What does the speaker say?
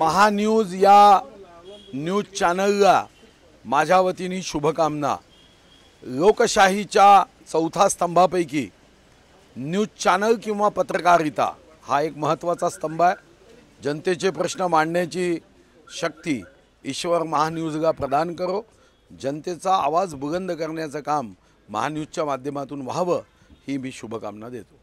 महान्यूज या न्यूज चॅनलला माझ्या वतीने शुभकामना लोकशाहीच्या चौथा स्तंभापैकी न्यूज चॅनल किंवा पत्रकारिता हा एक महत्त्वाचा स्तंभ आहे जनतेचे प्रश्न मांडण्याची शक्ती ईश्वर महान्यूजला प्रदान करो जनतेचा आवाज बुलंद करण्याचं काम महान्यूजच्या माध्यमातून व्हावं ही मी शुभकामना देतो